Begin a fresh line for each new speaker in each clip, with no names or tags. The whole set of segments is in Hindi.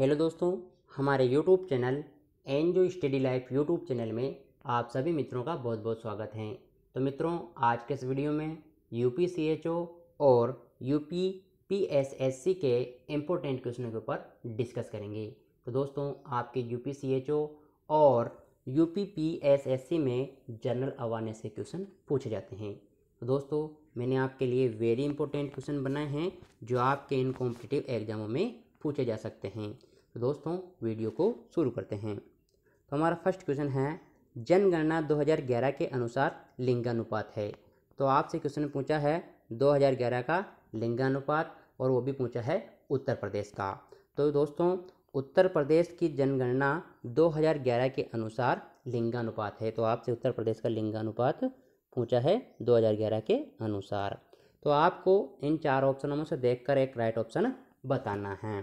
हेलो दोस्तों हमारे YouTube channel enjoy study life YouTube channel में आप सभी मित्रों का बहुत बहुत स्वागत है तो मित्रों आज के इस वीडियो में यू और यू पी के इम्पोर्टेंट क्वेश्चनों के ऊपर डिस्कस करेंगे तो दोस्तों आपके यू और यू में जनरल अवेयरनेस के क्वेश्चन पूछे जाते हैं तो दोस्तों मैंने आपके लिए वेरी इंपॉर्टेंट क्वेश्चन बनाए हैं जो आपके इन कॉम्पिटिटिव एग्जामों में पूछे जा सकते हैं तो दोस्तों वीडियो को शुरू करते हैं तो हमारा फर्स्ट क्वेश्चन है जनगणना 2011 के अनुसार लिंगानुपात है तो आपसे क्वेश्चन पूछा है 2011 का लिंगानुपात और वो भी पूछा है उत्तर प्रदेश का तो दोस्तों उत्तर प्रदेश की जनगणना 2011 के अनुसार लिंगानुपात है तो आपसे उत्तर प्रदेश का लिंगानुपात पूछा है 2011 के अनुसार तो आपको इन चार ऑप्शनों में से देखकर एक राइट ऑप्शन बताना है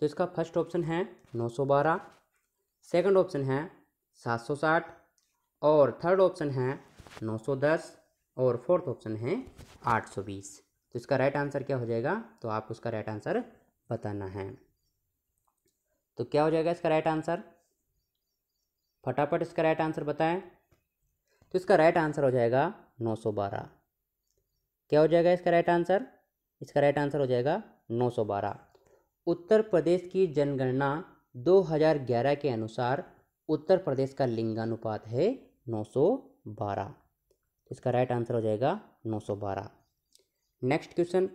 तो इसका फर्स्ट ऑप्शन है 912 सेकेंड ऑप्शन है 760 और थर्ड ऑप्शन है 910 और फोर्थ ऑप्शन है 820 तो इसका राइट आंसर क्या हो जाएगा तो आपको उसका राइट आंसर बताना है तो क्या हो जाएगा इसका राइट आंसर फटाफट इसका राइट आंसर बताएं तो इसका राइट आंसर हो जाएगा 912 क्या हो जाएगा इसका राइट आंसर इसका राइट आंसर हो जाएगा 912 उत्तर प्रदेश की जनगणना 2011 के अनुसार उत्तर प्रदेश का लिंगानुपात है 912 इसका राइट आंसर हो जाएगा 912 नेक्स्ट क्वेश्चन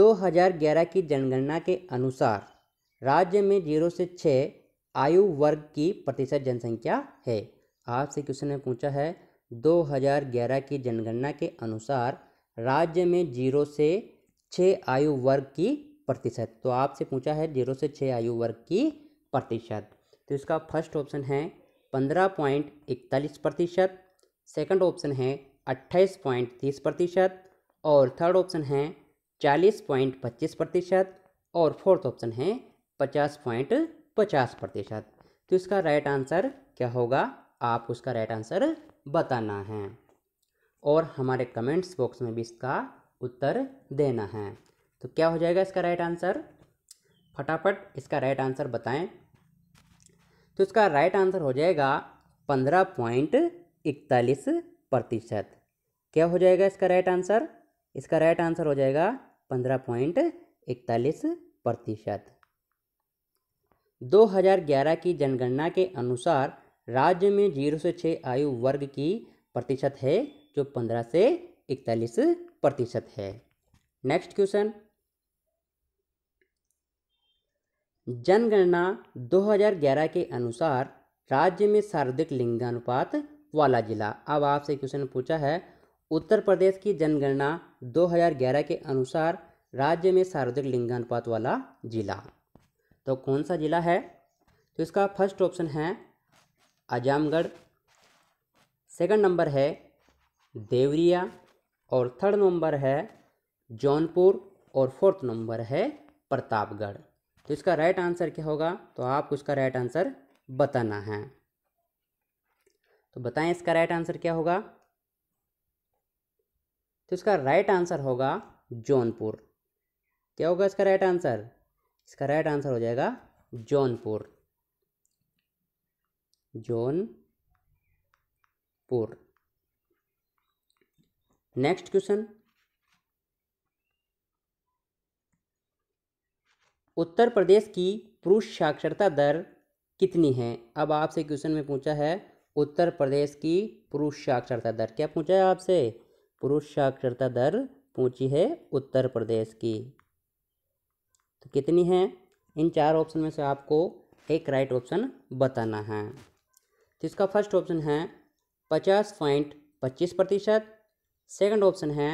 2011 की जनगणना के अनुसार राज्य में जीरो से छः आयु वर्ग की प्रतिशत जनसंख्या है आपसे क्वेश्चन ने पूछा है 2011 की जनगणना के अनुसार राज्य में जीरो से छः आयु वर्ग की प्रतिशत तो आपसे पूछा है जीरो से छः आयु वर्ग की प्रतिशत तो इसका फर्स्ट ऑप्शन है पंद्रह पॉइंट इकतालीस प्रतिशत सेकेंड ऑप्शन है अट्ठाईस पॉइंट तीस प्रतिशत और थर्ड ऑप्शन है चालीस पॉइंट पच्चीस प्रतिशत और फोर्थ ऑप्शन है पचास पॉइंट पचास प्रतिशत तो इसका राइट आंसर क्या होगा आपको उसका राइट आंसर बताना है और हमारे कमेंट्स बॉक्स में भी इसका उत्तर देना है तो क्या हो जाएगा इसका राइट आंसर फटाफट इसका राइट आंसर बताएं तो इसका राइट आंसर हो जाएगा पंद्रह पॉइंट इकतालीस प्रतिशत क्या हो जाएगा इसका राइट आंसर इसका राइट आंसर हो जाएगा पंद्रह पॉइंट इकतालीस प्रतिशत दो हजार ग्यारह की जनगणना के अनुसार राज्य में जीरो से छः आयु वर्ग की प्रतिशत है जो पंद्रह से इकतालीस प्रतिशत है नेक्स्ट क्वेश्चन जनगणना 2011 के अनुसार राज्य में सर्वाधिक लिंगानुपात वाला जिला अब आपसे क्वेश्चन पूछा है उत्तर प्रदेश की जनगणना 2011 के अनुसार राज्य में सर्वाधिक लिंगानुपात वाला जिला तो कौन सा जिला है तो इसका फर्स्ट ऑप्शन है आजमगढ़ सेकंड नंबर है देवरिया और थर्ड नंबर है जौनपुर और फोर्थ नंबर है प्रतापगढ़ तो इसका राइट आंसर क्या होगा तो आपको इसका राइट आंसर बताना है तो बताएं इसका राइट आंसर क्या होगा तो इसका राइट आंसर होगा जौनपुर क्या होगा इसका राइट आंसर इसका राइट आंसर हो जाएगा जौनपुर जौनपुर नेक्स्ट क्वेश्चन उत्तर प्रदेश की पुरुष साक्षरता दर कितनी है अब आपसे क्वेश्चन में पूछा है उत्तर प्रदेश की पुरुष साक्षरता दर क्या पूछा है आपसे पुरुष साक्षरता दर पूछी है उत्तर प्रदेश की तो कितनी है इन चार ऑप्शन में से आपको एक राइट ऑप्शन बताना है तो इसका फर्स्ट ऑप्शन है पचास पॉइंट पच्चीस प्रतिशत सेकंड ऑप्शन है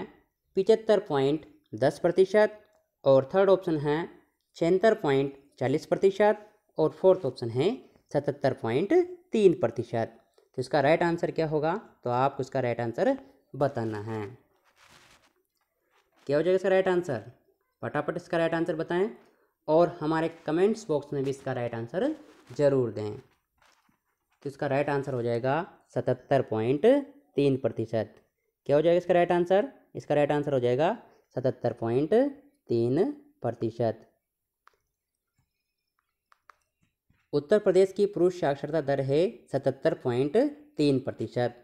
पिचहत्तर पॉइंट दस प्रतिशत और थर्ड ऑप्शन है छिहत्तर पॉइंट चालीस प्रतिशत और फोर्थ ऑप्शन है सतहत्तर पॉइंट तीन प्रतिशत तो इसका राइट आंसर क्या होगा तो आपको इसका राइट आंसर बताना है क्या हो जाएगा इसका राइट आंसर फटाफट इसका राइट आंसर बताएं और हमारे कमेंट्स बॉक्स में भी इसका राइट आंसर ज़रूर दें तो इसका राइट आंसर हो जाएगा सतहत्तर पॉइंट तीन प्रतिशत क्या हो जाएगा इसका राइट आंसर इसका राइट आंसर हो जाएगा सतहत्तर पॉइंट तीन प्रतिशत उत्तर प्रदेश की पुरुष साक्षरता दर है सतहत्तर पॉइंट तीन प्रतिशत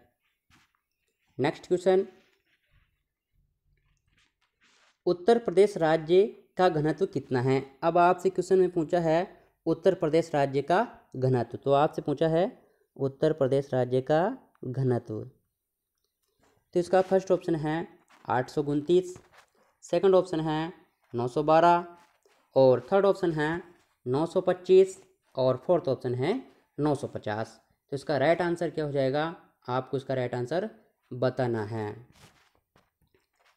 नेक्स्ट क्वेश्चन उत्तर प्रदेश राज्य का घनत्व कितना है अब आपसे क्वेश्चन में पूछा है उत्तर प्रदेश राज्य का घनत्व तो आपसे पूछा है उत्तर प्रदेश राज्य का घनत्व तो इसका फर्स्ट ऑप्शन है आठ सौ उनतीस सेकेंड ऑप्शन है नौ सौ बारह और थर्ड ऑप्शन है नौ सौ पच्चीस और फोर्थ ऑप्शन है नौ सौ पचास तो इसका राइट आंसर क्या हो जाएगा आपको इसका राइट आंसर बताना है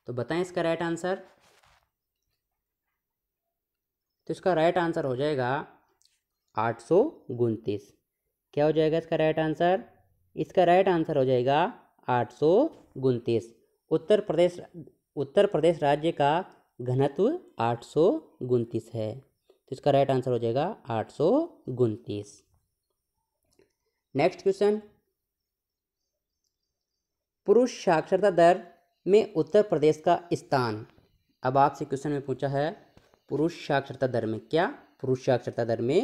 तो बताएं इसका राइट आंसर तो इसका राइट आंसर हो जाएगा आठ सौ उनतीस क्या हो जाएगा इसका राइट आंसर इसका राइट आंसर हो जाएगा आठ सौ उनतीस उत्तर प्रदेश उत्तर प्रदेश राज्य का घनत्व आठ सौ उनतीस है तो इसका राइट आंसर हो जाएगा आठ सौ उनतीस नेक्स्ट क्वेश्चन पुरुष साक्षरता दर में उत्तर प्रदेश का स्थान अब आपसे क्वेश्चन में पूछा है पुरुष साक्षरता दर में क्या पुरुष साक्षरता दर में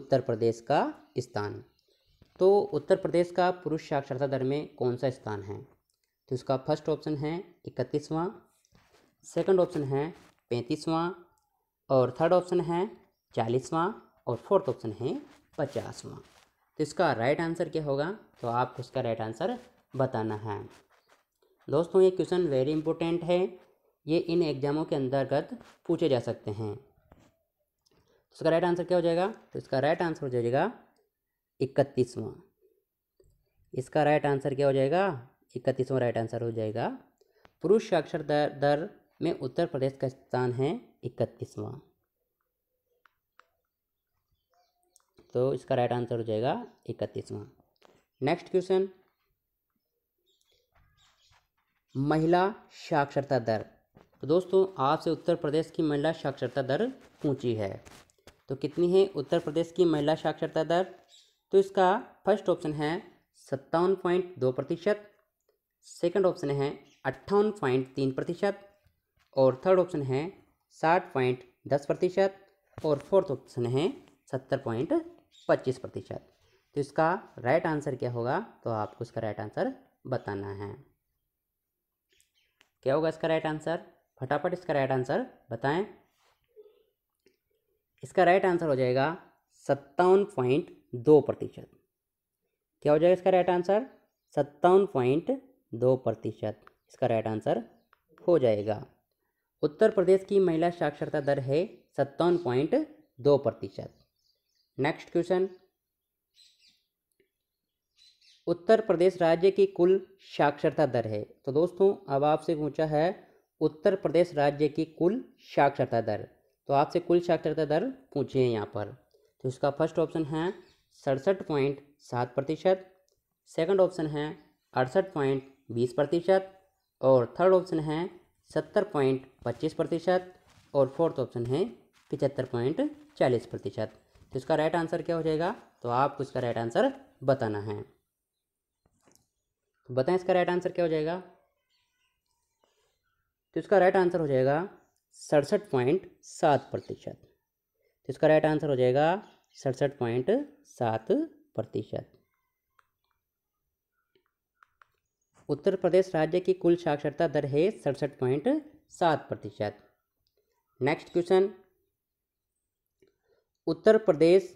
उत्तर प्रदेश का स्थान तो उत्तर प्रदेश का पुरुष साक्षरता दर में कौन सा स्थान है तो इसका फर्स्ट ऑप्शन है इकतीसवां सेकंड ऑप्शन है पैंतीसवां और थर्ड ऑप्शन है चालीसवां और फोर्थ ऑप्शन है पचासवां तो इसका राइट आंसर क्या होगा तो आपको इसका राइट आंसर बताना है दोस्तों ये क्वेश्चन वेरी इंपॉर्टेंट है ये इन एग्जामों के अंतर्गत पूछे जा सकते हैं तो इसका राइट आंसर क्या हो जाएगा तो इसका राइट आंसर हो जाएगा इकतीसवां इसका राइट आंसर क्या हो जाएगा इकतीसवां राइट आंसर हो जाएगा पुरुष साक्षर दर, दर में उत्तर प्रदेश का स्थान है इकतीसवां तो इसका राइट आंसर हो जाएगा इकतीसवां नेक्स्ट क्वेश्चन महिला साक्षरता दर तो दोस्तों आपसे उत्तर प्रदेश की महिला साक्षरता दर पूछी है तो कितनी है उत्तर प्रदेश की महिला साक्षरता दर तो इसका फर्स्ट ऑप्शन है सत्तावन पॉइंट दो प्रतिशत सेकेंड ऑप्शन है अट्ठावन पॉइंट तीन प्रतिशत और थर्ड ऑप्शन है साठ पॉइंट दस प्रतिशत और फोर्थ ऑप्शन है सत्तर पॉइंट पच्चीस प्रतिशत तो इसका राइट आंसर क्या होगा तो आपको इसका राइट आंसर बताना है क्या होगा इसका राइट आंसर फटाफट इसका राइट आंसर बताएं इसका राइट आंसर हो जाएगा सत्तावन पॉइंट दो प्रतिशत क्या हो जाएगा इसका राइट आंसर सत्तावन पॉइंट दो प्रतिशत इसका राइट आंसर हो जाएगा उत्तर प्रदेश की महिला साक्षरता दर है सत्तावन पॉइंट दो प्रतिशत नेक्स्ट क्वेश्चन उत्तर प्रदेश राज्य की कुल साक्षरता दर है तो दोस्तों अब आपसे पूछा है उत्तर प्रदेश राज्य की कुल साक्षरता दर तो आपसे कुल साक्षरता दर पूछिए यहाँ पर तो इसका फर्स्ट ऑप्शन है सड़सठ पॉइंट सात प्रतिशत सेकेंड ऑप्शन है अड़सठ पॉइंट बीस प्रतिशत और थर्ड ऑप्शन है सत्तर पॉइंट पच्चीस प्रतिशत और फोर्थ ऑप्शन है पिचहत्तर पॉइंट चालीस प्रतिशत तो इसका राइट आंसर क्या हो जाएगा तो आपको इसका राइट आंसर बताना है तो बताएं इसका राइट आंसर क्या हो जाएगा तो इसका राइट आंसर हो जाएगा सड़सठ पॉइंट सात प्रतिशत तो इसका राइट आंसर हो जाएगा सड़सठ पॉइंट सात प्रतिशत उत्तर प्रदेश राज्य की कुल साक्षरता दर है सड़सठ पॉइंट सात प्रतिशत नेक्स्ट क्वेश्चन उत्तर प्रदेश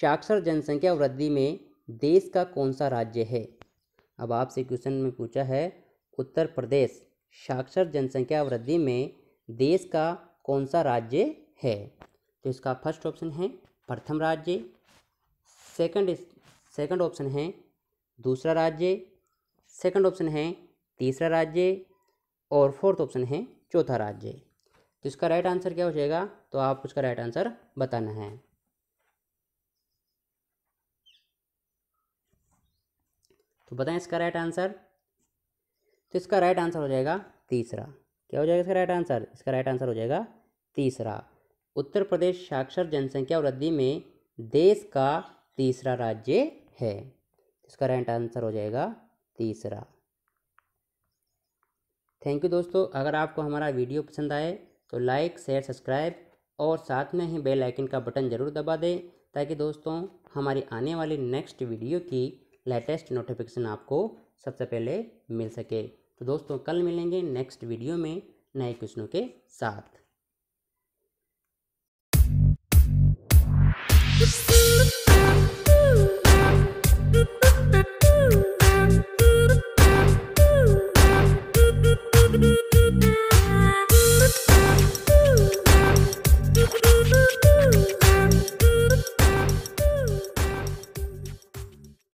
साक्षर जनसंख्या वृद्धि में देश का कौन सा राज्य है अब आपसे क्वेश्चन में पूछा है उत्तर प्रदेश साक्षर जनसंख्या वृद्धि में देश का कौन सा राज्य है तो इसका फर्स्ट ऑप्शन है प्रथम राज्य सेकंड सेकंड ऑप्शन है दूसरा राज्य सेकंड ऑप्शन है तीसरा राज्य और फोर्थ ऑप्शन है चौथा राज्य तो इसका राइट आंसर क्या हो जाएगा तो आप उसका राइट आंसर बताना है तो बताएं इसका राइट आंसर तो इसका राइट आंसर हो जाएगा तीसरा क्या हो जाएगा इसका राइट आंसर इसका राइट आंसर हो जाएगा तीसरा उत्तर प्रदेश साक्षर जनसंख्या वृद्धि में देश का तीसरा राज्य है इसका राइट आंसर हो जाएगा तीसरा थैंक यू दोस्तों अगर आपको हमारा वीडियो पसंद आए तो लाइक शेयर सब्सक्राइब और साथ में ही बेल आइकन का बटन ज़रूर दबा दें ताकि दोस्तों हमारी आने वाली नेक्स्ट वीडियो की लेटेस्ट नोटिफिकेशन आपको सबसे पहले मिल सके तो दोस्तों कल मिलेंगे नेक्स्ट वीडियो में नए क्वेश्चनों के साथ